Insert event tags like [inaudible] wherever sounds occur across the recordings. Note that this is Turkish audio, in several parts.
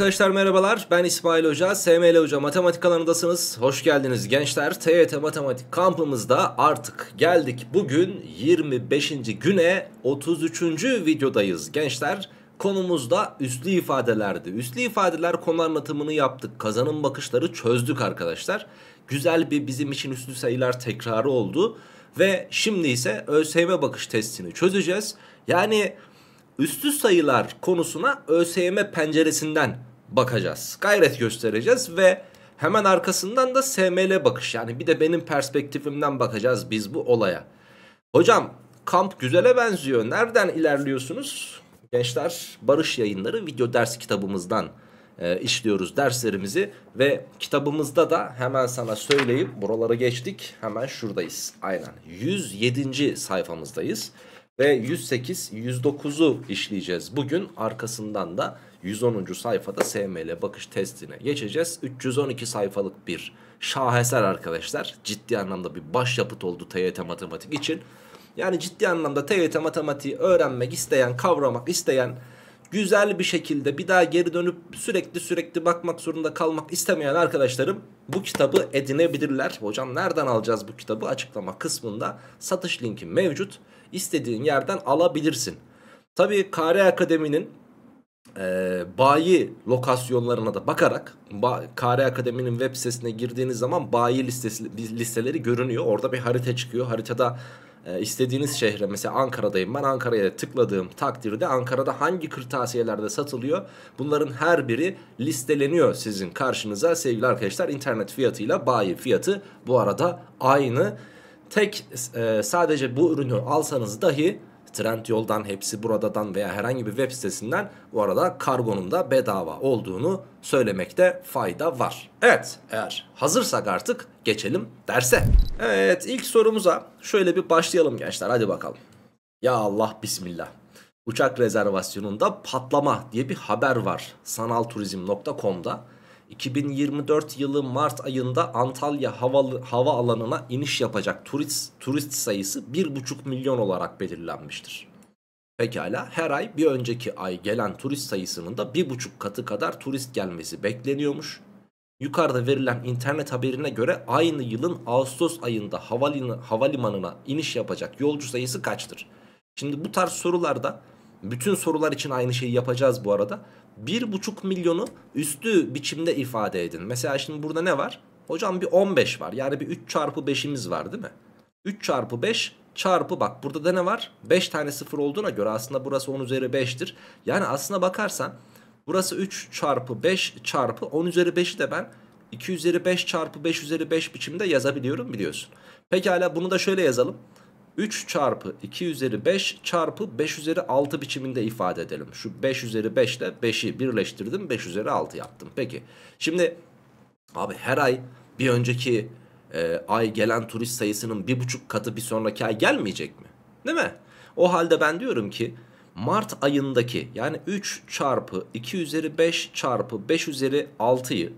Arkadaşlar merhabalar ben İsmail Hoca, SML Hoca Matematik alanındasınız. Hoş geldiniz gençler. TYT Matematik kampımızda artık geldik. Bugün 25. güne 33. videodayız gençler. Konumuzda üslü ifadelerdi. Üslü ifadeler konu anlatımını yaptık. Kazanım bakışları çözdük arkadaşlar. Güzel bir bizim için üslü sayılar tekrarı oldu. Ve şimdi ise ÖSYM bakış testini çözeceğiz. Yani üstü sayılar konusuna ÖSYM penceresinden bakacağız. Gayret göstereceğiz ve hemen arkasından da SML bakış yani bir de benim perspektifimden bakacağız biz bu olaya. Hocam kamp güzele benziyor. Nereden ilerliyorsunuz? Gençler Barış Yayınları video ders kitabımızdan e, işliyoruz derslerimizi ve kitabımızda da hemen sana söyleyip buralara geçtik. Hemen şuradayız. Aynen. 107. sayfamızdayız ve 108 109'u işleyeceğiz. Bugün arkasından da 110. sayfada SML bakış testine geçeceğiz. 312 sayfalık bir şaheser arkadaşlar. Ciddi anlamda bir başyapıt oldu TYT matematik için. Yani ciddi anlamda TYT matematiği öğrenmek isteyen, kavramak isteyen, güzel bir şekilde bir daha geri dönüp sürekli sürekli bakmak zorunda kalmak istemeyen arkadaşlarım bu kitabı edinebilirler. Hocam nereden alacağız bu kitabı? Açıklama kısmında satış linki mevcut. İstediğin yerden alabilirsin. Tabii Kare Akademi'nin e, bayi lokasyonlarına da bakarak ba KR Akademi'nin web sitesine girdiğiniz zaman bayi listesi, listeleri görünüyor. Orada bir harita çıkıyor. Haritada e, istediğiniz şehre mesela Ankara'dayım ben Ankara'ya tıkladığım takdirde Ankara'da hangi kırtasiyelerde satılıyor bunların her biri listeleniyor sizin karşınıza sevgili arkadaşlar internet fiyatıyla bayi fiyatı bu arada aynı tek e, sadece bu ürünü alsanız dahi yoldan hepsi buradadan veya herhangi bir web sitesinden bu arada kargonun da bedava olduğunu söylemekte fayda var. Evet eğer hazırsak artık geçelim derse. Evet ilk sorumuza şöyle bir başlayalım gençler hadi bakalım. Ya Allah bismillah. Uçak rezervasyonunda patlama diye bir haber var sanalturizm.com'da. 2024 yılı Mart ayında Antalya havalı, hava alanına iniş yapacak turist, turist sayısı 1,5 milyon olarak belirlenmiştir. Pekala her ay bir önceki ay gelen turist sayısının da 1,5 katı kadar turist gelmesi bekleniyormuş. Yukarıda verilen internet haberine göre aynı yılın Ağustos ayında havalimanına iniş yapacak yolcu sayısı kaçtır? Şimdi bu tarz sorularda bütün sorular için aynı şeyi yapacağız bu arada 1,5 milyonu üstü biçimde ifade edin. Mesela şimdi burada ne var? Hocam bir 15 var. Yani bir 3 çarpı 5'imiz var değil mi? 3 çarpı 5 çarpı bak burada da ne var? 5 tane 0 olduğuna göre aslında burası 10 üzeri 5'tir. Yani aslına bakarsan burası 3 çarpı 5 çarpı 10 üzeri 5'i de ben 2 üzeri 5 çarpı 5 üzeri 5 biçimde yazabiliyorum biliyorsun. Pekala bunu da şöyle yazalım. 3 çarpı 2 üzeri 5 çarpı 5 üzeri 6 biçiminde ifade edelim. Şu 5 üzeri 5 ile 5'i birleştirdim 5 üzeri 6 yaptım. Peki şimdi abi her ay bir önceki e, ay gelen turist sayısının bir buçuk katı bir sonraki ay gelmeyecek mi? Değil mi? O halde ben diyorum ki Mart ayındaki yani 3 çarpı 2 üzeri 5 çarpı 5 üzeri 6'yı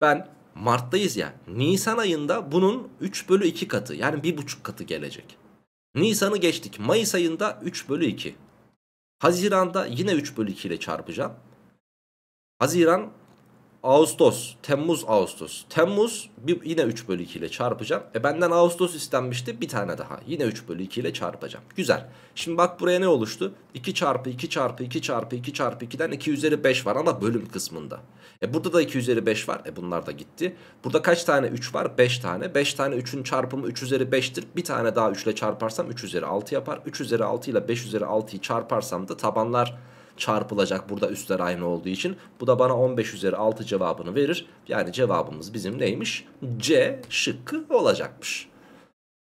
ben Mart'tayız ya Nisan ayında bunun 3 bölü 2 katı yani bir buçuk katı gelecek. Nisan'ı geçtik. Mayıs ayında 3 bölü 2. Haziran'da yine 3 bölü 2 ile çarpacağım. Haziran, Ağustos, Temmuz, Ağustos. Temmuz bir, yine 3 bölü 2 ile çarpacağım. E benden Ağustos istenmişti bir tane daha. Yine 3 bölü 2 ile çarpacağım. Güzel. Şimdi bak buraya ne oluştu? 2 çarpı 2 çarpı 2 çarpı 2 çarpı 2'den 2 üzeri 5 var ama bölüm kısmında. E burada da 2 üzeri 5 var. E bunlar da gitti. Burada kaç tane 3 var? 5 tane. 5 tane 3'ün çarpımı 3 üzeri 5'tir. Bir tane daha 3 ile çarparsam 3 üzeri 6 yapar. 3 üzeri 6 ile 5 üzeri 6'yı çarparsam da tabanlar çarpılacak. Burada üstler aynı olduğu için. Bu da bana 15 üzeri 6 cevabını verir. Yani cevabımız bizim neymiş? C şıkkı olacakmış.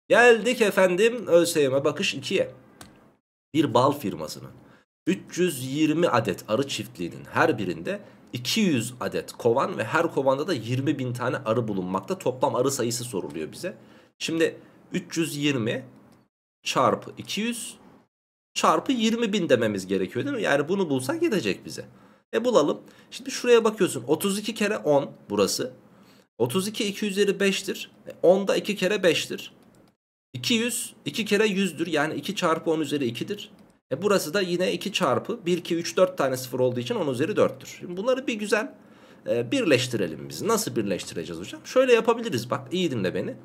Geldik efendim ÖSYM'e bakış 2'ye. Bir bal firmasının 320 adet arı çiftliğinin her birinde 200 adet kovan ve her kovanda da 20 bin tane arı bulunmakta. Toplam arı sayısı soruluyor bize. Şimdi 320 çarpı 200 çarpı 20 bin dememiz gerekiyor değil mi? Yani bunu bulsak yetecek bize. E bulalım. Şimdi şuraya bakıyorsun 32 kere 10 burası. 32 2 üzeri 5'tir. 10 e, da 2 kere 5'tir. 200 2 kere 100'dür. Yani 2 çarpı 10 üzeri 2'dir. E burası da yine 2 çarpı 1, 2, 3, 4 tane 0 olduğu için 10 üzeri 4'tür. Şimdi bunları bir güzel e, birleştirelim biz. Nasıl birleştireceğiz hocam? Şöyle yapabiliriz bak iyi dinle beni.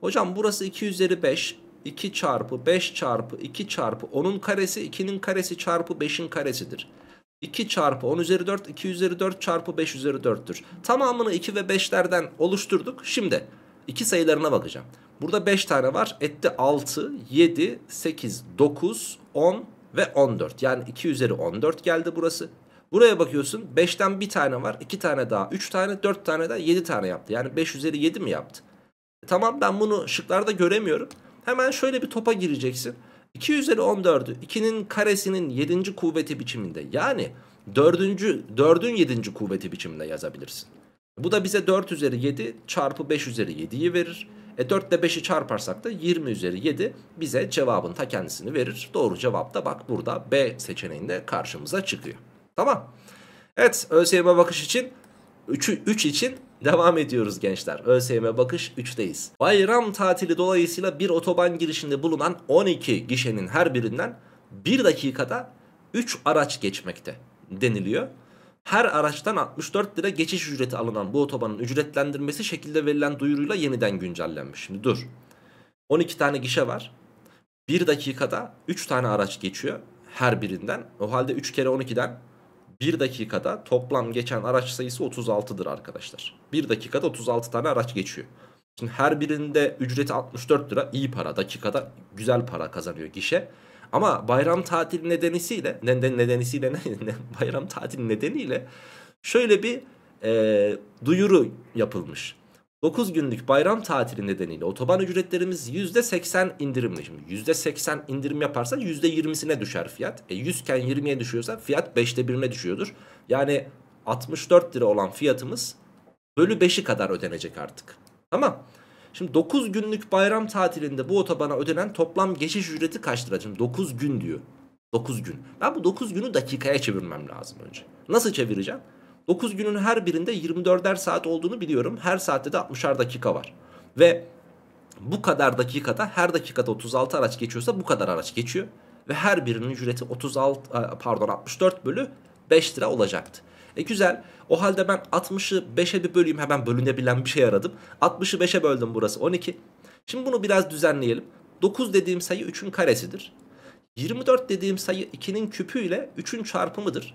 Hocam burası 2 üzeri 5. 2 çarpı 5 çarpı 2 çarpı 10'un karesi 2'nin karesi çarpı 5'in karesidir. 2 çarpı 10 üzeri 4 2 üzeri 4 çarpı 5 üzeri 4'tür. Tamamını 2 ve 5'lerden oluşturduk. Şimdi iki sayılarına bakacağım. Burada 5 tane var. Etti 6, 7, 8, 9, 10, ve 14. Yani 2 üzeri 14 geldi burası. Buraya bakıyorsun 5'ten bir tane var 2 tane daha 3 tane 4 tane daha 7 tane yaptı. Yani 5 üzeri 7 mi yaptı? E, tamam ben bunu şıklarda göremiyorum. Hemen şöyle bir topa gireceksin. 2 üzeri 14'ü 2'nin karesinin 7. kuvveti biçiminde yani 4. 4'ün 7. kuvveti biçiminde yazabilirsin. Bu da bize 4 üzeri 7 çarpı 5 üzeri 7'yi verir. E 4 ile 5'i çarparsak da 20 üzeri 7 bize cevabın ta kendisini verir. Doğru cevap da bak burada B seçeneğinde karşımıza çıkıyor. Tamam. Evet ÖSYM bakış için 3, 3 için devam ediyoruz gençler. ÖSYM bakış 3'teyiz. Bayram tatili dolayısıyla bir otoban girişinde bulunan 12 gişenin her birinden 1 dakikada 3 araç geçmekte deniliyor her araçtan 64 lira geçiş ücreti alınan bu otobanın ücretlendirmesi şekilde verilen duyuruyla yeniden güncellenmiş. Şimdi dur. 12 tane gişe var. 1 dakikada 3 tane araç geçiyor her birinden. O halde 3 kere 12'den 1 dakikada toplam geçen araç sayısı 36'dır arkadaşlar. 1 dakikada 36 tane araç geçiyor. Şimdi her birinde ücreti 64 lira iyi para dakikada güzel para kazanıyor gişe. Ama bayram tatil nedenisiyle neden nedenisiyle ne, ne bayram tatil nedeniyle şöyle bir e, duyuru yapılmış. 9 günlük bayram tatili nedeniyle otoban ücretlerimiz %80 indirimli. Şimdi %80 indirim yaparsa %20'sine düşer fiyat. E 100 iken 20'ye düşüyorsa fiyat 5'te 1'ine düşüyordur. Yani 64 lira olan fiyatımız bölü 5'i kadar ödenecek artık. Tamam. Şimdi 9 günlük bayram tatilinde bu otobana ödenen toplam geçiş ücreti kaç lira? Şimdi 9 gün diyor. 9 gün. Ben bu 9 günü dakikaya çevirmem lazım önce. Nasıl çevireceğim? 9 günün her birinde 24'er saat olduğunu biliyorum. Her saatte de 60'ar dakika var. Ve bu kadar dakikada her dakikada 36 araç geçiyorsa bu kadar araç geçiyor. Ve her birinin ücreti 36 e, pardon 64 bölü 5 lira olacaktı. E güzel. O halde ben 60'ı 5'e bir böleyim. Hemen bölünebilen bir şey aradım. 60'ı 5'e böldüm burası 12. Şimdi bunu biraz düzenleyelim. 9 dediğim sayı 3'ün karesidir. 24 dediğim sayı 2'nin küpü ile 3'ün çarpımıdır.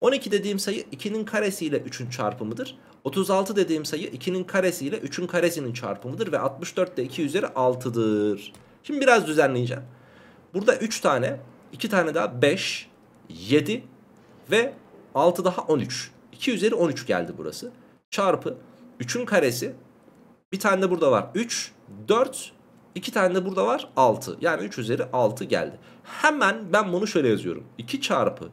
12 dediğim sayı 2'nin karesi ile 3'ün çarpımıdır. 36 dediğim sayı 2'nin karesi ile 3'ün karesinin çarpımıdır. Ve 64 de 2 üzeri 6'dır. Şimdi biraz düzenleyeceğim. Burada 3 tane, 2 tane daha 5, 7 ve 6 daha 13. 2 üzeri 13 geldi burası. Çarpı 3'ün karesi. Bir tane de burada var 3, 4, 2 tane de burada var 6. Yani 3 üzeri 6 geldi. Hemen ben bunu şöyle yazıyorum. 2 çarpı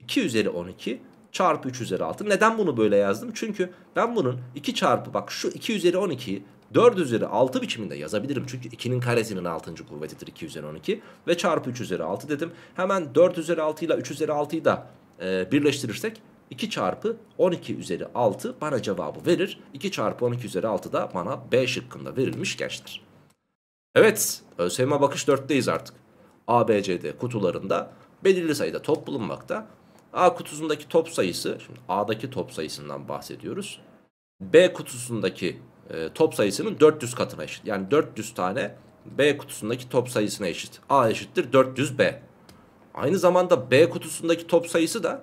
2 üzeri 12 çarpı 3 üzeri 6. Neden bunu böyle yazdım? Çünkü ben bunun 2 çarpı bak şu 2 üzeri 12'yi 4 üzeri 6 biçiminde yazabilirim. Çünkü 2'nin karesinin 6. kuvvetidir 2 üzeri 12. Ve çarpı 3 üzeri 6 dedim. Hemen 4 üzeri 6 ile 3 üzeri 6'yı da e, birleştirirsek 2 çarpı 12 üzeri 6 bana cevabı verir. 2 çarpı 12 üzeri 6 da bana B şıkkında verilmiş gençler. Evet ÖSYM bakış 4'teyiz artık. ABCD kutularında belirli sayıda top bulunmakta. A kutusundaki top sayısı, şimdi A'daki top sayısından bahsediyoruz. B kutusundaki e, top sayısının 400 katına eşit. Yani 400 tane B kutusundaki top sayısına eşit. A eşittir 400B. Aynı zamanda B kutusundaki top sayısı da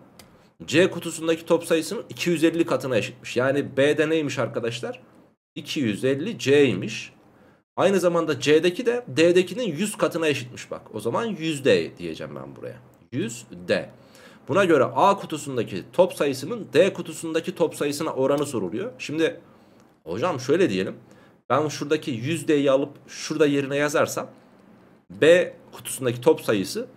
C kutusundaki top sayısının 250 katına eşitmiş. Yani B'de neymiş arkadaşlar? 250 C'ymiş. Aynı zamanda C'deki de D'dekinin 100 katına eşitmiş bak. O zaman 100D diyeceğim ben buraya. 100D. Buna göre A kutusundaki top sayısının D kutusundaki top sayısına oranı soruluyor. Şimdi hocam şöyle diyelim. Ben şuradaki 100D'yi alıp şurada yerine yazarsam B kutusundaki top sayısı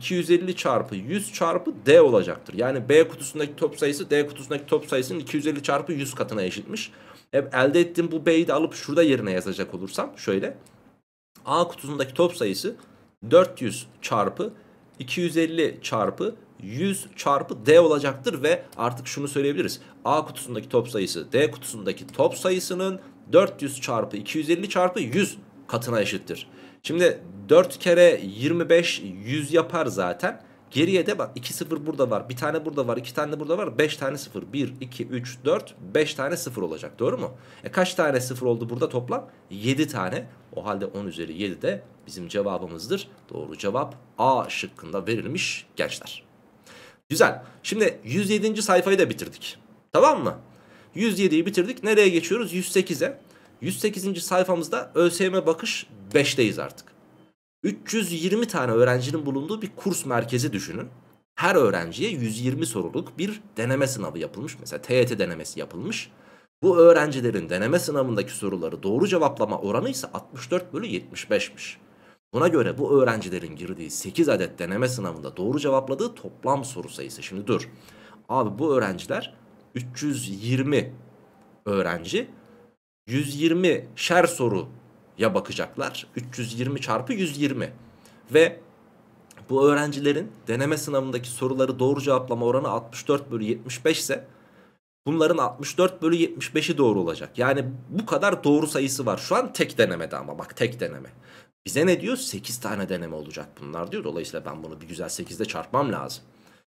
250 çarpı 100 çarpı D olacaktır. Yani B kutusundaki top sayısı D kutusundaki top sayısının 250 çarpı 100 katına eşitmiş. E, elde ettiğim bu B'yi de alıp şurada yerine yazacak olursam şöyle. A kutusundaki top sayısı 400 çarpı 250 çarpı 100 çarpı D olacaktır ve artık şunu söyleyebiliriz. A kutusundaki top sayısı D kutusundaki top sayısının 400 çarpı 250 çarpı 100 katına eşittir. Şimdi 4 kere 25 100 yapar zaten. Geriye de bak 2 0 burada var. Bir tane burada var. iki tane burada var. 5 tane 0. 1, 2, 3, 4. 5 tane 0 olacak. Doğru mu? E kaç tane 0 oldu burada toplam? 7 tane. O halde 10 üzeri 7 de bizim cevabımızdır. Doğru cevap A şıkkında verilmiş gençler. Güzel. Şimdi 107. sayfayı da bitirdik. Tamam mı? 107'yi bitirdik. Nereye geçiyoruz? 108'e. 108. sayfamızda ÖSYM bakış 5'teyiz artık. 320 tane öğrencinin bulunduğu bir kurs merkezi düşünün. Her öğrenciye 120 soruluk bir deneme sınavı yapılmış. Mesela TYT denemesi yapılmış. Bu öğrencilerin deneme sınavındaki soruları doğru cevaplama oranı ise 64 bölü 75'miş. Buna göre bu öğrencilerin girdiği 8 adet deneme sınavında doğru cevapladığı toplam soru sayısı. Şimdi dur. Abi bu öğrenciler 320 öğrenci 120 şer soruya bakacaklar. 320 çarpı 120. Ve bu öğrencilerin deneme sınavındaki soruları doğru cevaplama oranı 64 bölü 75 ise bunların 64 bölü 75'i doğru olacak. Yani bu kadar doğru sayısı var. Şu an tek denemede ama bak tek deneme. Bize ne diyor? 8 tane deneme olacak bunlar diyor. Dolayısıyla ben bunu bir güzel 8'de çarpmam lazım.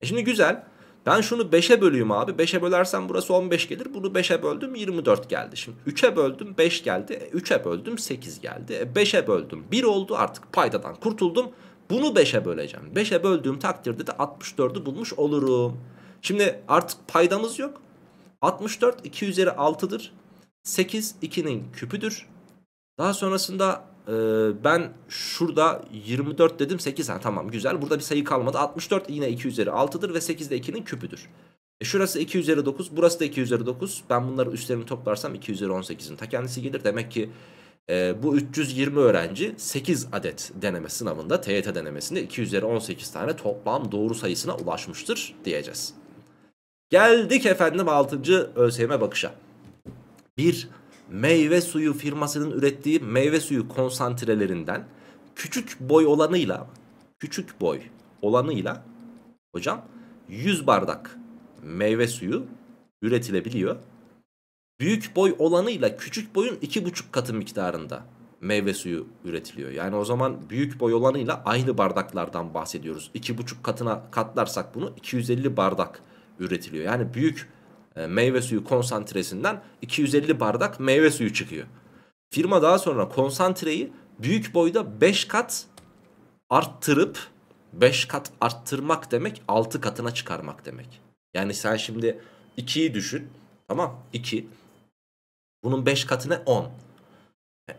E şimdi güzel ben şunu 5'e bölüyüm abi. 5'e bölersem burası 15 gelir. Bunu 5'e böldüm 24 geldi. Şimdi 3'e böldüm 5 geldi. 3'e böldüm 8 geldi. 5'e böldüm 1 oldu artık paydadan kurtuldum. Bunu 5'e böleceğim. 5'e böldüğüm takdirde de 64'ü bulmuş olurum. Şimdi artık paydamız yok. 64 2 üzeri 6'dır. 8 2'nin küpüdür. Daha sonrasında ee, ben şurada 24 dedim 8 ha tamam güzel. Burada bir sayı kalmadı. 64 yine 2 üzeri 6'dır ve 8 de 2'nin küpüdür. E şurası 2 üzeri 9, burası da 2 üzeri 9. Ben bunları üstlerini toplarsam 2 üzeri 18'in ta kendisi gelir. Demek ki e, bu 320 öğrenci 8 adet deneme sınavında, TYT denemesinde 2 üzeri 18 tane toplam doğru sayısına ulaşmıştır diyeceğiz. Geldik efendim 6. ÖSYM bakışa. 1 meyve suyu firmasının ürettiği meyve suyu konsantrelerinden küçük boy olanıyla küçük boy olanıyla hocam 100 bardak meyve suyu üretilebiliyor. Büyük boy olanıyla küçük boyun 2,5 katı miktarında meyve suyu üretiliyor. Yani o zaman büyük boy olanıyla aynı bardaklardan bahsediyoruz. 2,5 katına katlarsak bunu 250 bardak üretiliyor. Yani büyük e, meyve suyu konsantresinden 250 bardak meyve suyu çıkıyor. Firma daha sonra konsantreyi büyük boyda 5 kat arttırıp 5 kat arttırmak demek 6 katına çıkarmak demek. Yani sen şimdi 2'yi düşün tamam 2 bunun 5 katına ne 10.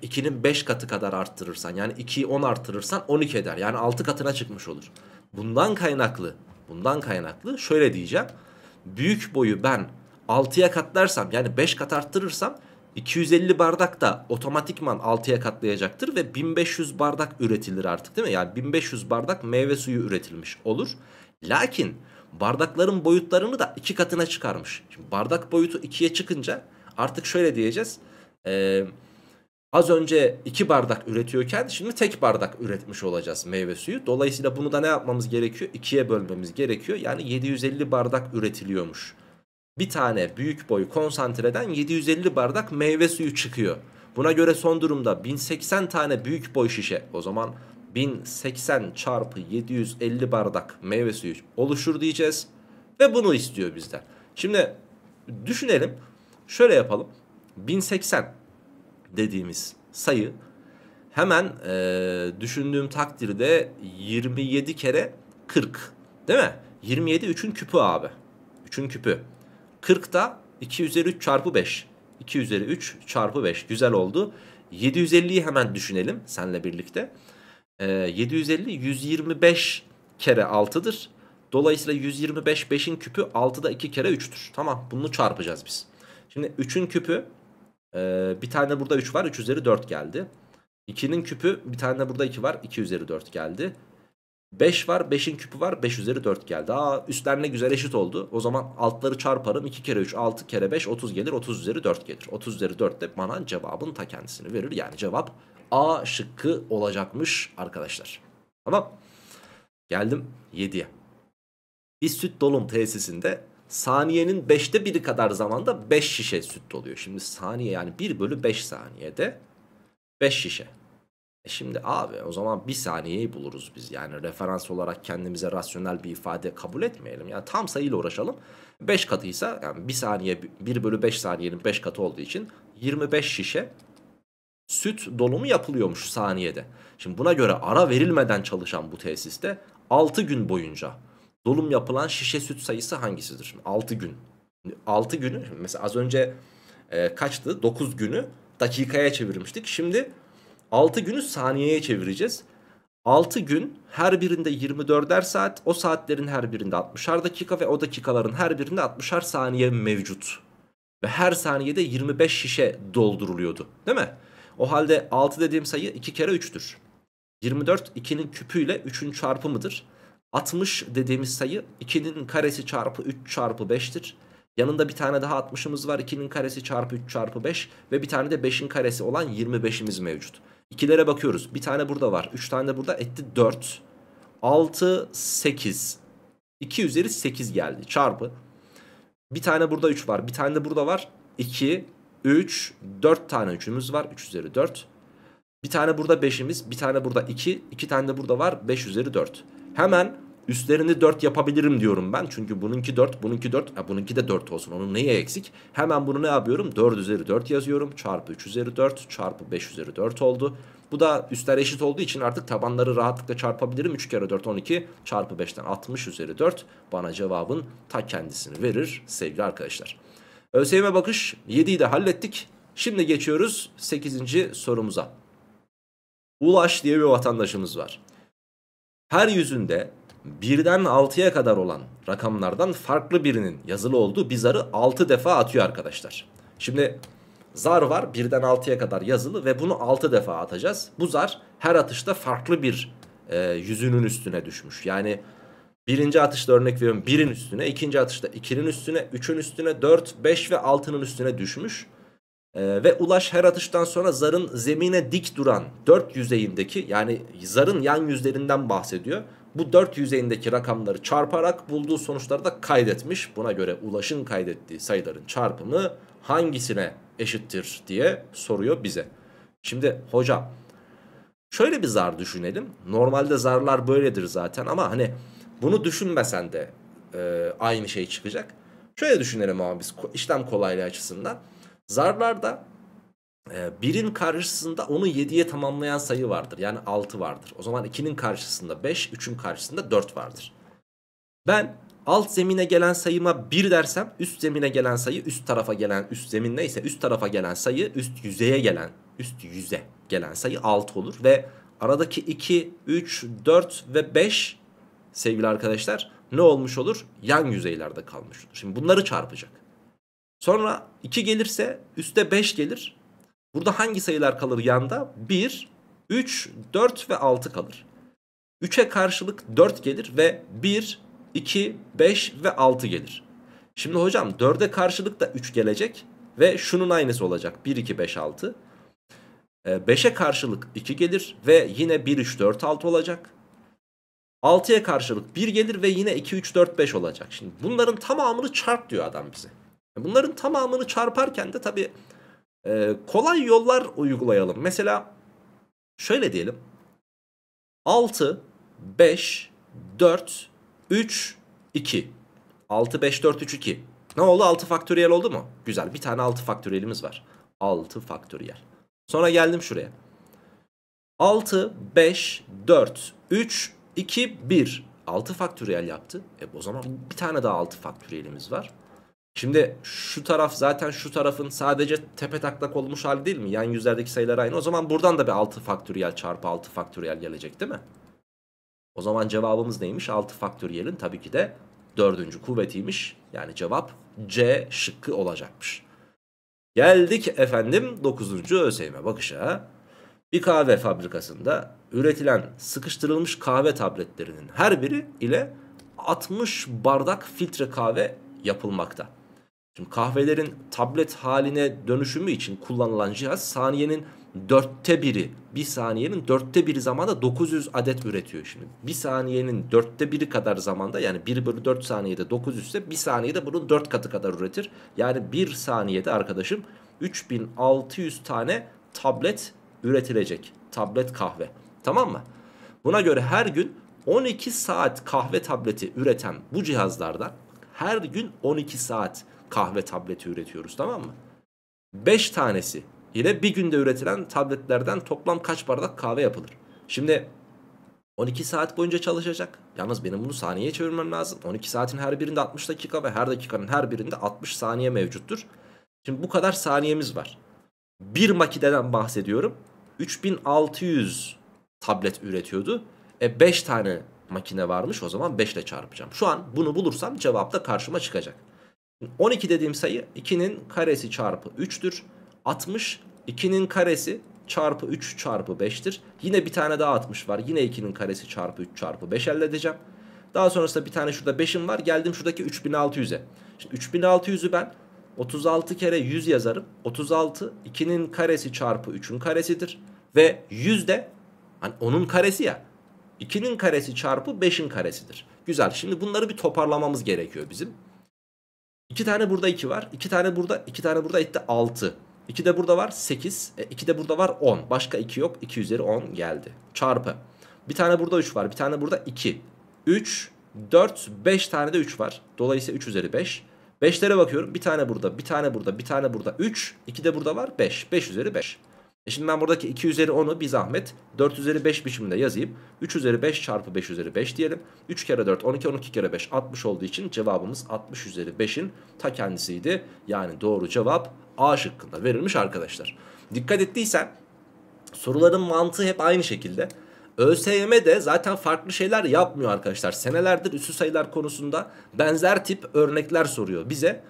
2'nin 5 katı kadar arttırırsan yani 2'yi 10 artırırsan 12 eder. Yani 6 katına çıkmış olur. Bundan kaynaklı bundan kaynaklı şöyle diyeceğim. Büyük boyu ben 6'ya katlarsam yani 5 kat arttırırsam 250 bardak da otomatikman 6'ya katlayacaktır ve 1500 bardak üretilir artık değil mi? Yani 1500 bardak meyve suyu üretilmiş olur. Lakin bardakların boyutlarını da 2 katına çıkarmış. Şimdi bardak boyutu 2'ye çıkınca artık şöyle diyeceğiz. Ee, az önce 2 bardak üretiyorken şimdi tek bardak üretmiş olacağız meyve suyu. Dolayısıyla bunu da ne yapmamız gerekiyor? 2'ye bölmemiz gerekiyor. Yani 750 bardak üretiliyormuş bir tane büyük boy konsantreden 750 bardak meyve suyu çıkıyor. Buna göre son durumda 1080 tane büyük boy şişe o zaman 1080 çarpı 750 bardak meyve suyu oluşur diyeceğiz. Ve bunu istiyor bizden. Şimdi düşünelim şöyle yapalım 1080 dediğimiz sayı hemen e, düşündüğüm takdirde 27 kere 40 değil mi? 27 3'ün küpü abi 3'ün küpü 40 da 2 üzeri 3 çarpı 5. 2 üzeri 3 çarpı 5 güzel oldu. 750'yi hemen düşünelim senle birlikte. Ee, 750 125 kere 6'dır. Dolayısıyla 125 5'in küpü 6'da 2 kere 3'tür. Tamam bunu çarpacağız biz. Şimdi 3'ün küpü e, bir tane burada 3 var 3 üzeri 4 geldi. 2'nin küpü bir tane burada 2 var 2 üzeri 4 geldi. 5 var 5'in küpü var 5 üzeri 4 geldi. Aa üstler ne güzel eşit oldu. O zaman altları çarparım 2 kere 3 6 kere 5 30 gelir 30 üzeri 4 gelir. 30 üzeri 4 de bana cevabın ta kendisini verir. Yani cevap A şıkkı olacakmış arkadaşlar. Tamam. Geldim 7'ye. Bir süt dolum tesisinde saniyenin 5'te biri kadar zamanda 5 şişe süt doluyor. Şimdi saniye yani 1 bölü 5 saniyede 5 şişe. E şimdi abi o zaman bir saniyeyi buluruz biz. Yani referans olarak kendimize rasyonel bir ifade kabul etmeyelim. Yani tam sayıyla uğraşalım. 5 katıysa yani bir saniye 1 bölü 5 saniyenin 5 katı olduğu için 25 şişe süt dolumu yapılıyormuş saniyede. Şimdi buna göre ara verilmeden çalışan bu tesiste 6 gün boyunca dolum yapılan şişe süt sayısı hangisidir? Şimdi 6 gün. 6 günü mesela az önce e, kaçtı? 9 günü dakikaya çevirmiştik. Şimdi 6 günü saniyeye çevireceğiz. 6 gün her birinde 24'er saat o saatlerin her birinde 60'ar dakika ve o dakikaların her birinde 60'ar saniye mevcut. Ve her saniyede 25 şişe dolduruluyordu değil mi? O halde 6 dediğim sayı 2 kere 3'tür. 24 2'nin küpüyle 3'ün çarpımıdır. 60 dediğimiz sayı 2'nin karesi çarpı 3 çarpı 5'tir. Yanında bir tane daha 60'ımız var 2'nin karesi çarpı 3 çarpı 5 ve bir tane de 5'in karesi olan 25'imiz mevcut. İkilere bakıyoruz. Bir tane burada var. Üç tane de burada. Etti dört. Altı, sekiz. İki üzeri sekiz geldi. Çarpı. Bir tane burada üç var. Bir tane de burada var. İki, üç, dört tane üçümüz var. Üç üzeri dört. Bir tane burada beşimiz. Bir tane burada iki. iki tane de burada var. Beş üzeri dört. Hemen Üstlerini 4 yapabilirim diyorum ben. Çünkü bununki 4, bununki 4, ha, bununki de 4 olsun. Onun neye eksik? Hemen bunu ne yapıyorum? 4 üzeri 4 yazıyorum. Çarpı 3 üzeri 4, çarpı 5 üzeri 4 oldu. Bu da üstler eşit olduğu için artık tabanları rahatlıkla çarpabilirim. 3 kere 4 12 çarpı 5'ten 60 üzeri 4 bana cevabın ta kendisini verir sevgili arkadaşlar. ÖSYM bakış 7'yi de hallettik. Şimdi geçiyoruz 8. sorumuza. Ulaş diye bir vatandaşımız var. Her yüzünde birden 6'ya kadar olan rakamlardan farklı birinin yazılı olduğu bir zarı 6 defa atıyor arkadaşlar. Şimdi zar var birden 6'ya kadar yazılı ve bunu 6 defa atacağız. Bu zar her atışta farklı bir e, yüzünün üstüne düşmüş. Yani birinci atışta örnek veriyorum birin üstüne, ikinci atışta 2'nin üstüne, 3'ün üstüne, 4, 5 ve 6'nın üstüne düşmüş. E, ve Ulaş her atıştan sonra zarın zemine dik duran dört yüzeyindeki yani zarın yan yüzlerinden bahsediyor. Bu 4 yüzeyindeki rakamları çarparak bulduğu sonuçları da kaydetmiş. Buna göre Ulaş'ın kaydettiği sayıların çarpımı hangisine eşittir diye soruyor bize. Şimdi hocam şöyle bir zar düşünelim. Normalde zarlar böyledir zaten ama hani bunu düşünmesen de e, aynı şey çıkacak. Şöyle düşünelim ama biz işlem kolaylığı açısından. Zarlarda 1'in ee, karşısında onu 7'ye tamamlayan sayı vardır. Yani 6 vardır. O zaman 2'nin karşısında 5, 3'ün karşısında 4 vardır. Ben alt zemine gelen sayıma 1 dersem üst zemine gelen sayı üst tarafa gelen üst zemin neyse üst tarafa gelen sayı üst yüzeye gelen üst yüze gelen sayı 6 olur. Ve aradaki 2, 3, 4 ve 5 sevgili arkadaşlar ne olmuş olur? Yan yüzeylerde kalmış olur. Şimdi bunları çarpacak. Sonra 2 gelirse üste 5 gelir Burada hangi sayılar kalır yanda? 1, 3, 4 ve 6 kalır. 3'e karşılık 4 gelir ve 1, 2, 5 ve 6 gelir. Şimdi hocam 4'e karşılık da 3 gelecek ve şunun aynısı olacak. 1, 2, 5, 6. 5'e karşılık 2 gelir ve yine 1, 3, 4, 6 olacak. 6'ya karşılık 1 gelir ve yine 2, 3, 4, 5 olacak. Şimdi bunların tamamını çarp diyor adam bize. Bunların tamamını çarparken de tabii e, kolay yollar uygulayalım. Mesela şöyle diyelim. 6, 5, 4, 3, 2. 6, 5, 4, 3, 2. Ne oldu? 6 faktöriyel oldu mu? Güzel. Bir tane 6 faktöriyelimiz var. 6 faktöriyel. Sonra geldim şuraya. 6, 5, 4, 3, 2, 1. 6 faktöriyel yaptı. E o zaman bir tane daha 6 faktöriyelimiz var. Şimdi şu taraf zaten şu tarafın sadece tepe taklak olmuş hali değil mi? Yan yüzlerdeki sayılar aynı. O zaman buradan da bir 6 faktöriyel çarpı 6 faktöriyel gelecek değil mi? O zaman cevabımız neymiş? 6 faktöriyelin tabii ki de dördüncü kuvvetiymiş. Yani cevap C şıkkı olacakmış. Geldik efendim 9. ÖSYM bakışa. Bir kahve fabrikasında üretilen sıkıştırılmış kahve tabletlerinin her biri ile 60 bardak filtre kahve yapılmakta. Şimdi kahvelerin tablet haline dönüşümü için kullanılan cihaz saniyenin dörtte biri bir saniyenin dörtte biri zamanda 900 adet üretiyor şimdi. Bir saniyenin dörtte biri kadar zamanda yani 1 bölü 4 saniyede 900 ise bir saniyede bunun 4 katı kadar üretir. Yani bir saniyede arkadaşım 3600 tane tablet üretilecek. Tablet kahve. Tamam mı? Buna göre her gün 12 saat kahve tableti üreten bu cihazlardan her gün 12 saat kahve tableti üretiyoruz tamam mı? 5 tanesi yine bir günde üretilen tabletlerden toplam kaç bardak kahve yapılır? Şimdi 12 saat boyunca çalışacak. Yalnız benim bunu saniyeye çevirmem lazım. 12 saatin her birinde 60 dakika ve her dakikanın her birinde 60 saniye mevcuttur. Şimdi bu kadar saniyemiz var. Bir makineden bahsediyorum. 3600 tablet üretiyordu. E 5 tane makine varmış. O zaman 5 ile çarpacağım. Şu an bunu bulursam cevap da karşıma çıkacak. 12 dediğim sayı 2'nin karesi çarpı 3'tür. 60 2'nin karesi çarpı 3 çarpı 5'tir. Yine bir tane daha 60 var. Yine 2'nin karesi çarpı 3 çarpı 5 elde edeceğim. Daha sonrasında bir tane şurada 5'im var. Geldim şuradaki 3600'e. Şimdi 3600'ü ben 36 kere 100 yazarım. 36 2'nin karesi çarpı 3'ün karesidir. Ve 100 de hani onun karesi ya. 2'nin karesi çarpı 5'in karesidir. Güzel. Şimdi bunları bir toparlamamız gerekiyor bizim. 2 tane burada 2 var. 2 tane burada, 2 tane burada etti 6. 2 de burada var 8. 2 e, de burada var 10. Başka 2 yok. 2 üzeri 10 geldi. Çarpı. Bir tane burada 3 var. Bir tane burada 2. 3, 4, 5 tane de 3 var. Dolayısıyla 3 üzeri 5. 5'lere bakıyorum. Bir tane burada, bir tane burada, bir tane burada 3. 2 de burada var 5. 5 üzeri 5. E şimdi ben buradaki 2 üzeri 10'u bir zahmet 4 üzeri 5 biçiminde yazayım. 3 üzeri 5 çarpı 5 üzeri 5 diyelim. 3 kere 4 12 12 kere 5 60 olduğu için cevabımız 60 üzeri 5'in ta kendisiydi. Yani doğru cevap A şıkkında verilmiş arkadaşlar. Dikkat ettiysen soruların mantığı hep aynı şekilde. ÖSYM de zaten farklı şeyler yapmıyor arkadaşlar. Senelerdir üssü sayılar konusunda benzer tip örnekler soruyor bize.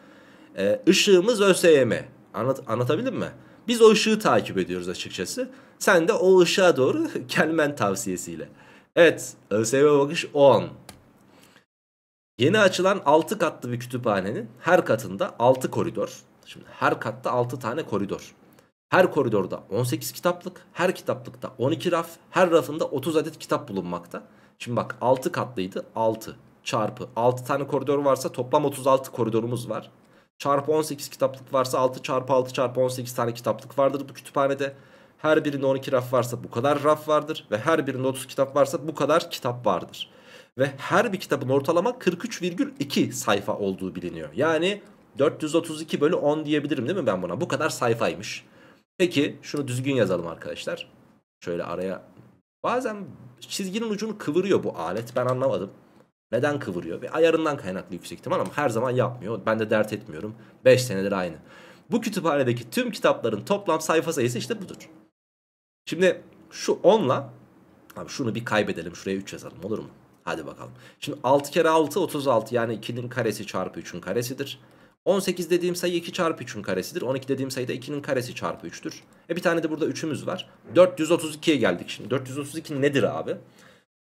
Işığımız e, ÖSYM. Anlat, anlatabildim mi? Biz o ışığı takip ediyoruz açıkçası. Sen de o ışığa doğru [laughs] gelmen tavsiyesiyle. Evet ÖSYM bakış 10. Yeni açılan 6 katlı bir kütüphanenin her katında 6 koridor. Şimdi her katta 6 tane koridor. Her koridorda 18 kitaplık, her kitaplıkta 12 raf, her rafında 30 adet kitap bulunmakta. Şimdi bak 6 katlıydı 6 çarpı 6 tane koridor varsa toplam 36 koridorumuz var. Çarpı 18 kitaplık varsa 6 çarpı 6 çarpı 18 tane kitaplık vardır bu kütüphanede. Her birinde 12 raf varsa bu kadar raf vardır. Ve her birinde 30 kitap varsa bu kadar kitap vardır. Ve her bir kitabın ortalama 43,2 sayfa olduğu biliniyor. Yani 432 bölü 10 diyebilirim değil mi ben buna? Bu kadar sayfaymış. Peki şunu düzgün yazalım arkadaşlar. Şöyle araya bazen çizginin ucunu kıvırıyor bu alet ben anlamadım. Neden kıvırıyor? Ve ayarından kaynaklı yüksek ihtimal ama her zaman yapmıyor. Ben de dert etmiyorum. 5 senedir aynı. Bu kütüphanedeki tüm kitapların toplam sayfa sayısı işte budur. Şimdi şu 10'la abi şunu bir kaybedelim. Şuraya 3 yazalım olur mu? Hadi bakalım. Şimdi 6 kere 6 36 yani 2'nin karesi çarpı 3'ün karesidir. 18 dediğim sayı 2 çarpı 3'ün karesidir. 12 dediğim sayı da 2'nin karesi çarpı 3'tür. E bir tane de burada 3'ümüz var. 432'ye geldik şimdi. 432 nedir abi? Abi.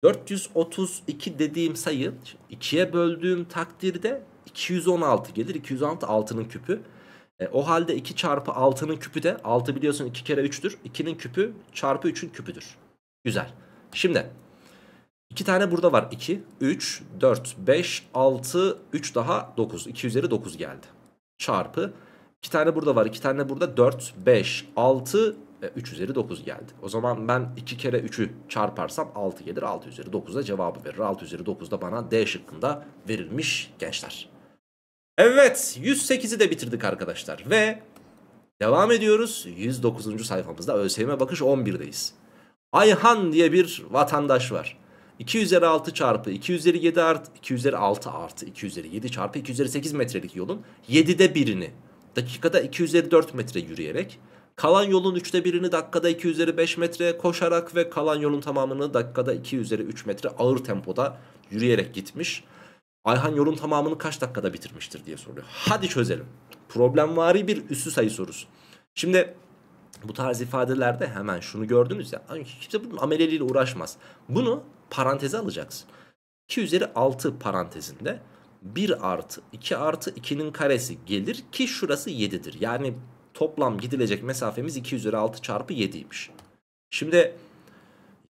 432 dediğim sayı 2'ye böldüğüm takdirde 216 gelir. 216 6'nın küpü. E, o halde 2 çarpı 6'nın küpü de 6 biliyorsun 2 kere 3'tür. 2'nin küpü çarpı 3'ün küpüdür. Güzel. Şimdi 2 tane burada var. 2, 3, 4, 5, 6, 3 daha 9. 2 üzeri 9 geldi. Çarpı 2 tane burada var. 2 tane burada 4, 5, 6, 3 e, üzeri 9 geldi. O zaman ben 2 kere 3'ü çarparsam 6 gelir. 6 üzeri 9 da cevabı verir. 6 üzeri 9 da bana D şıkkında verilmiş gençler. Evet 108'i de bitirdik arkadaşlar. Ve devam ediyoruz. 109. sayfamızda ÖSYM bakış 11'deyiz. Ayhan diye bir vatandaş var. 2 üzeri 6 çarpı 2 üzeri 7 artı 2 üzeri 6 artı 2 üzeri 7 çarpı 2 üzeri 8 metrelik yolun 7'de birini dakikada 2 üzeri 4 metre yürüyerek Kalan yolun üçte birini dakikada 2 üzeri 5 metre koşarak ve kalan yolun tamamını dakikada 2 üzeri 3 metre ağır tempoda yürüyerek gitmiş. Ayhan yolun tamamını kaç dakikada bitirmiştir diye soruyor. Hadi çözelim. Problemvari bir üssü sayı sorusu. Şimdi bu tarz ifadelerde hemen şunu gördünüz ya. Hani kimse bunun ameleliyle uğraşmaz. Bunu paranteze alacaksın. 2 üzeri 6 parantezinde 1 artı 2 artı 2'nin karesi gelir ki şurası 7'dir. Yani toplam gidilecek mesafemiz 2 üzeri 6 çarpı 7'ymiş. Şimdi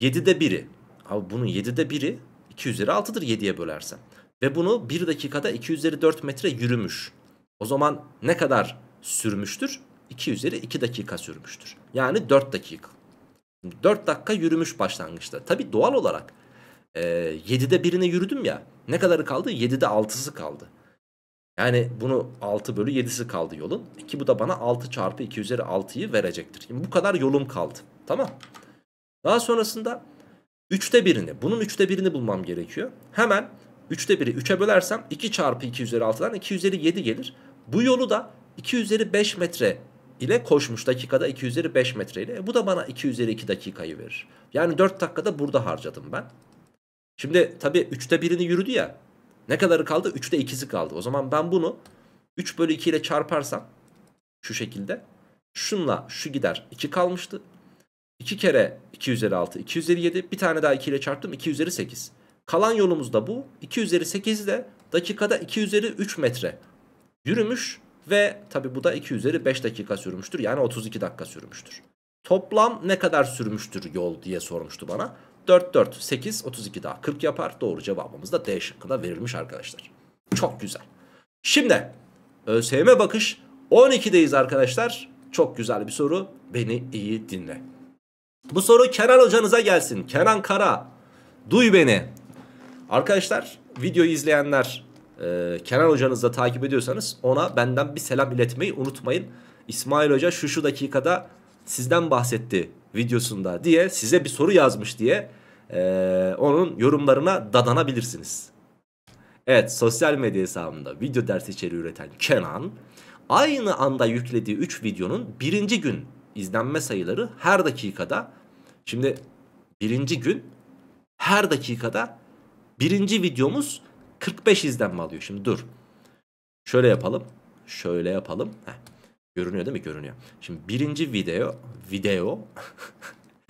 7'de 1'i. Abi bunun 7'de 1'i 2 üzeri 6'dır 7'ye bölersem. Ve bunu 1 dakikada 2 üzeri 4 metre yürümüş. O zaman ne kadar sürmüştür? 2 üzeri 2 dakika sürmüştür. Yani 4 dakika. 4 dakika yürümüş başlangıçta. Tabi doğal olarak e, 7'de 1'ine yürüdüm ya. Ne kadarı kaldı? 7'de 6'sı kaldı. Yani bunu 6 bölü 7'si kaldı yolun. Ki bu da bana 6 çarpı 2 üzeri 6'yı verecektir. Şimdi bu kadar yolum kaldı. Tamam. Daha sonrasında 3'te birini, bunun 3'te 1'ini bulmam gerekiyor. Hemen 3'te 1'i 3'e bölersem 2 çarpı 2 üzeri 6'dan 2 üzeri 7 gelir. Bu yolu da 2 üzeri 5 metre ile koşmuş dakikada 2 üzeri 5 metre ile. E, bu da bana 2 üzeri 2 dakikayı verir. Yani 4 dakikada burada harcadım ben. Şimdi tabii 3'te 1'ini yürüdü ya. Ne kadarı kaldı? 3'te 2'si kaldı. O zaman ben bunu 3 bölü 2 ile çarparsam şu şekilde. Şunla şu gider 2 kalmıştı. 2 kere 2 üzeri 6 2 üzeri 7 bir tane daha 2 ile çarptım 2 üzeri 8. Kalan yolumuz da bu. 2 üzeri 8 de dakikada 2 üzeri 3 metre yürümüş ve tabi bu da 2 üzeri 5 dakika sürmüştür. Yani 32 dakika sürmüştür. Toplam ne kadar sürmüştür yol diye sormuştu bana. 4, 4, 8, 32 daha 40 yapar. Doğru cevabımız da D şıkkında verilmiş arkadaşlar. Çok güzel. Şimdi ÖSYM bakış 12'deyiz arkadaşlar. Çok güzel bir soru. Beni iyi dinle. Bu soru Kenan hocanıza gelsin. Kenan Kara. Duy beni. Arkadaşlar videoyu izleyenler e, Kenan hocanızı da takip ediyorsanız ona benden bir selam iletmeyi unutmayın. İsmail hoca şu şu dakikada sizden bahsetti videosunda diye size bir soru yazmış diye ee, onun yorumlarına dadanabilirsiniz. Evet sosyal medya hesabımda video ders içeriği üreten Kenan aynı anda yüklediği 3 videonun birinci gün izlenme sayıları her dakikada şimdi birinci gün her dakikada birinci videomuz 45 izlenme alıyor. Şimdi dur şöyle yapalım şöyle yapalım Heh. görünüyor değil mi görünüyor. Şimdi birinci video video [laughs]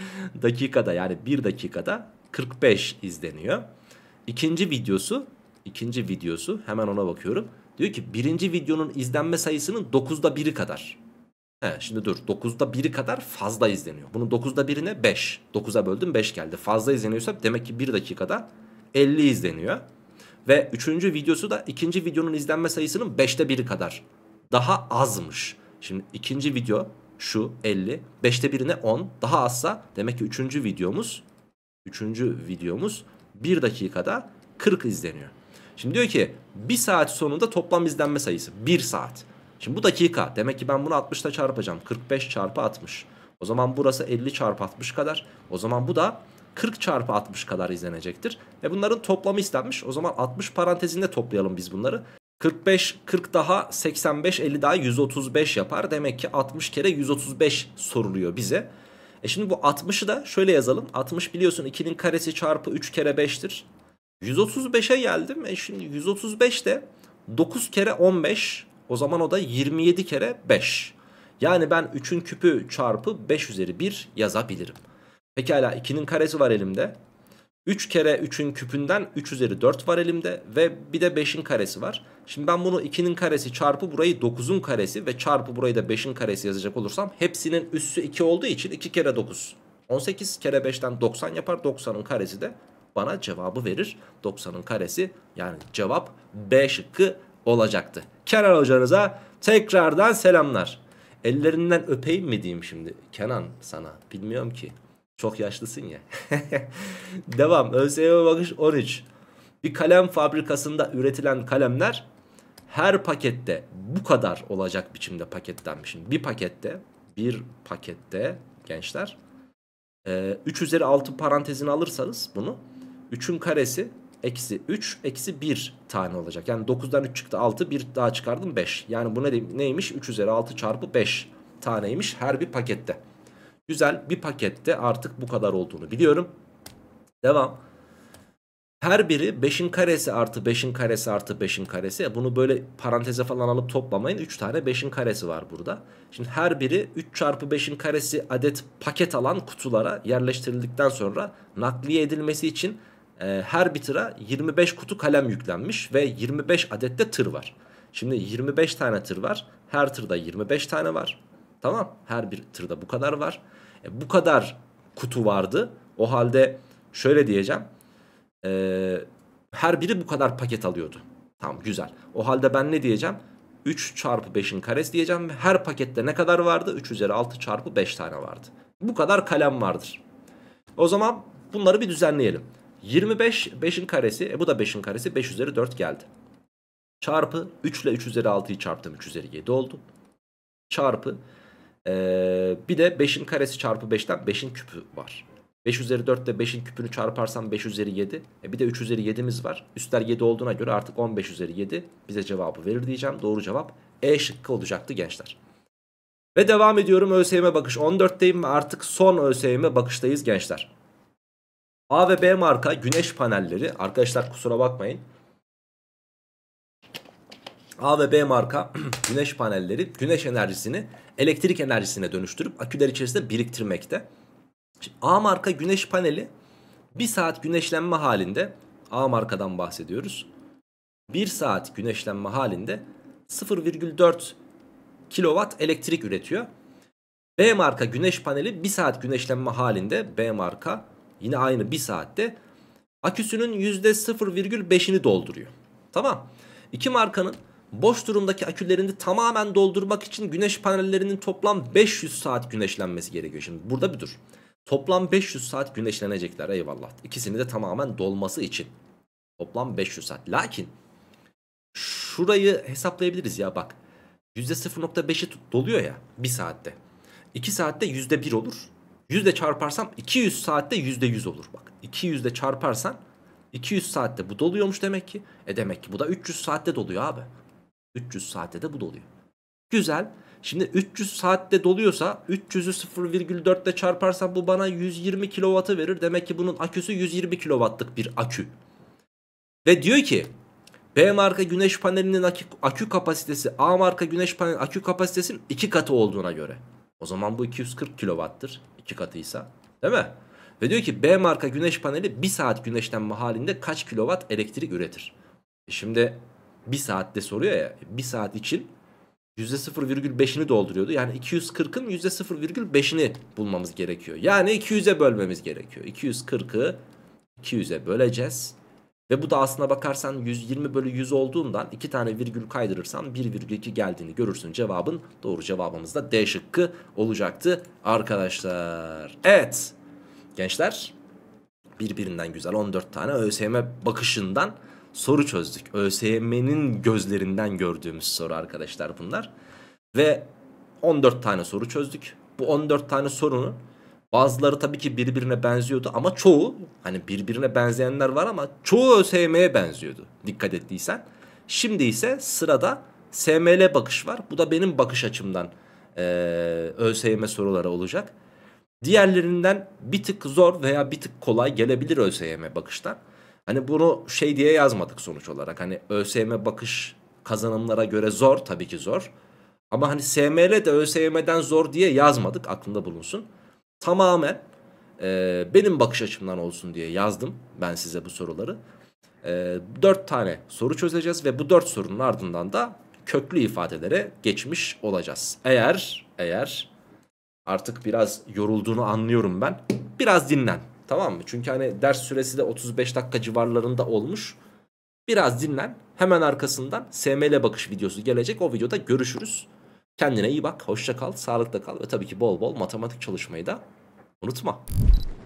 [laughs] dakikada yani 1 dakikada 45 izleniyor. İkinci videosu, ikinci videosu hemen ona bakıyorum. Diyor ki birinci videonun izlenme sayısının 9'da 1'i kadar. He, şimdi dur 9'da 1'i kadar fazla izleniyor. Bunun 9'da 1'ine 5. 9'a böldüm 5 geldi. Fazla izleniyorsa demek ki 1 dakikada 50 izleniyor. Ve üçüncü videosu da ikinci videonun izlenme sayısının 5'te 1'i kadar. Daha azmış. Şimdi ikinci video şu 50. 5'te birine 10. Daha azsa demek ki 3. videomuz 3. videomuz 1 dakikada 40 izleniyor. Şimdi diyor ki 1 saat sonunda toplam izlenme sayısı 1 saat. Şimdi bu dakika demek ki ben bunu 60'ta çarpacağım. 45 çarpı 60. O zaman burası 50 çarpı 60 kadar. O zaman bu da 40 çarpı 60 kadar izlenecektir. Ve bunların toplamı istenmiş. O zaman 60 parantezinde toplayalım biz bunları. 45 40 daha 85 50 daha 135 yapar. Demek ki 60 kere 135 soruluyor bize. E şimdi bu 60'ı da şöyle yazalım. 60 biliyorsun 2'nin karesi çarpı 3 kere 5'tir. 135'e geldim. E şimdi 135 de 9 kere 15 o zaman o da 27 kere 5. Yani ben 3'ün küpü çarpı 5 üzeri 1 yazabilirim. Pekala 2'nin karesi var elimde. 3 kere 3'ün küpünden 3 üzeri 4 var elimde ve bir de 5'in karesi var. Şimdi ben bunu 2'nin karesi çarpı burayı 9'un karesi ve çarpı burayı da 5'in karesi yazacak olursam hepsinin üssü 2 olduğu için 2 kere 9. 18 kere 5'ten 90 yapar 90'ın karesi de bana cevabı verir. 90'ın karesi yani cevap B şıkkı olacaktı. Kenan hocanıza tekrardan selamlar. Ellerinden öpeyim mi diyeyim şimdi Kenan sana bilmiyorum ki. Çok yaşlısın ya. [laughs] Devam. ÖSYM bakış 13. Bir kalem fabrikasında üretilen kalemler her pakette bu kadar olacak biçimde paketlenmiş. bir pakette, bir pakette gençler 3 e, üzeri 6 parantezini alırsanız bunu 3'ün karesi eksi 3 eksi 1 tane olacak. Yani 9'dan 3 çıktı 6 bir daha çıkardım 5. Yani bu ne, neymiş 3 üzeri 6 çarpı 5 taneymiş her bir pakette. Güzel bir pakette artık bu kadar olduğunu biliyorum. Devam. Her biri 5'in karesi artı 5'in karesi artı 5'in karesi. Bunu böyle paranteze falan alıp toplamayın. 3 tane 5'in karesi var burada. Şimdi her biri 3 çarpı 5'in karesi adet paket alan kutulara yerleştirildikten sonra nakliye edilmesi için e, her bir tıra 25 kutu kalem yüklenmiş ve 25 adet de tır var. Şimdi 25 tane tır var. Her tırda 25 tane var. Tamam her bir tırda bu kadar var. E, bu kadar kutu vardı. O halde şöyle diyeceğim. E, her biri bu kadar paket alıyordu. Tamam güzel. O halde ben ne diyeceğim? 3 çarpı 5'in karesi diyeceğim. Her pakette ne kadar vardı? 3 üzeri 6 çarpı 5 tane vardı. Bu kadar kalem vardır. O zaman bunları bir düzenleyelim. 25 5'in karesi e bu da 5'in karesi 5 üzeri 4 geldi. Çarpı 3 ile 3 üzeri 6'yı çarptım 3 üzeri 7 oldu. Çarpı ee, bir de 5'in karesi çarpı 5'ten 5'in küpü var. 5 üzeri 4 ile 5'in küpünü çarparsam 5 üzeri 7. E bir de 3 üzeri 7'miz var. Üstler 7 olduğuna göre artık 15 üzeri 7 bize cevabı verir diyeceğim. Doğru cevap E şıkkı olacaktı gençler. Ve devam ediyorum ÖSYM bakış 14'teyim ve artık son ÖSYM bakıştayız gençler. A ve B marka güneş panelleri arkadaşlar kusura bakmayın A ve B marka [clears throat] güneş panelleri güneş enerjisini elektrik enerjisine dönüştürüp aküler içerisinde biriktirmekte. Şimdi A marka güneş paneli bir saat güneşlenme halinde A markadan bahsediyoruz. 1 saat güneşlenme halinde 0,4 kilowatt elektrik üretiyor. B marka güneş paneli 1 saat güneşlenme halinde B marka yine aynı 1 saatte aküsünün %0,5'ini dolduruyor. Tamam. İki markanın boş durumdaki akülerini tamamen doldurmak için güneş panellerinin toplam 500 saat güneşlenmesi gerekiyor. Şimdi burada bir dur. Toplam 500 saat güneşlenecekler eyvallah. İkisini de tamamen dolması için. Toplam 500 saat. Lakin şurayı hesaplayabiliriz ya bak. %0.5'i doluyor ya 1 saatte. 2 saatte %1 olur. Yüzde çarparsam 200 saatte %100 olur bak. 200 ile çarparsan 200 saatte bu doluyormuş demek ki. E demek ki bu da 300 saatte doluyor abi. 300 saatte de bu doluyor. Güzel. Şimdi 300 saatte doluyorsa 300'ü 0,4 ile çarparsam bu bana 120 kW'ı verir. Demek ki bunun aküsü 120 kW'lık bir akü. Ve diyor ki B marka güneş panelinin akü, akü kapasitesi A marka güneş panelinin akü kapasitesinin 2 katı olduğuna göre. O zaman bu 240 kW'tır. 2 katıysa. Değil mi? Ve diyor ki B marka güneş paneli 1 saat güneşlenme halinde kaç kW elektrik üretir? E şimdi bir saatte soruyor ya. Bir saat için %0,5'ini dolduruyordu. Yani 240'ın %0,5'ini bulmamız gerekiyor. Yani 200'e bölmemiz gerekiyor. 240'ı 200'e böleceğiz. Ve bu da aslına bakarsan 120 bölü 100 olduğundan iki tane virgül kaydırırsan 1,2 geldiğini görürsün cevabın. Doğru cevabımız da D şıkkı olacaktı arkadaşlar. Evet gençler birbirinden güzel 14 tane ÖSYM bakışından soru çözdük. ÖSYM'nin gözlerinden gördüğümüz soru arkadaşlar bunlar. Ve 14 tane soru çözdük. Bu 14 tane sorunun bazıları tabii ki birbirine benziyordu ama çoğu hani birbirine benzeyenler var ama çoğu ÖSYM'ye benziyordu dikkat ettiysen. Şimdi ise sırada SML bakış var. Bu da benim bakış açımdan e, ÖSYM soruları olacak. Diğerlerinden bir tık zor veya bir tık kolay gelebilir ÖSYM bakıştan. Hani bunu şey diye yazmadık sonuç olarak. Hani ÖSYM bakış kazanımlara göre zor tabii ki zor. Ama hani SML de ÖSYM'den zor diye yazmadık aklında bulunsun. Tamamen e, benim bakış açımdan olsun diye yazdım ben size bu soruları. E, 4 tane soru çözeceğiz ve bu 4 sorunun ardından da köklü ifadelere geçmiş olacağız. Eğer, eğer artık biraz yorulduğunu anlıyorum ben. Biraz dinlen. Tamam mı? Çünkü hani ders süresi de 35 dakika civarlarında olmuş. Biraz dinlen. Hemen arkasından SML e bakış videosu gelecek. O videoda görüşürüz. Kendine iyi bak. Hoşça kal. Sağlıkla kal. Ve tabii ki bol bol matematik çalışmayı da unutma.